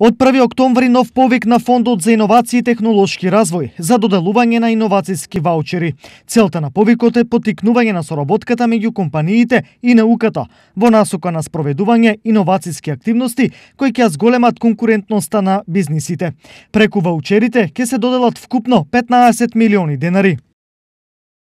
Од 1 октомври нов повик на Фондот за иновации и технолошки развој за доделување на иновацијски ваучери. Целта на повикот е потикнување на соработката меѓу компаниите и науката во насока на спроведување иновацијски активности кои ќе зголемат конкурентноста на бизнисите. Преку ваучерите ќе се доделат вкупно 15 милиони денари.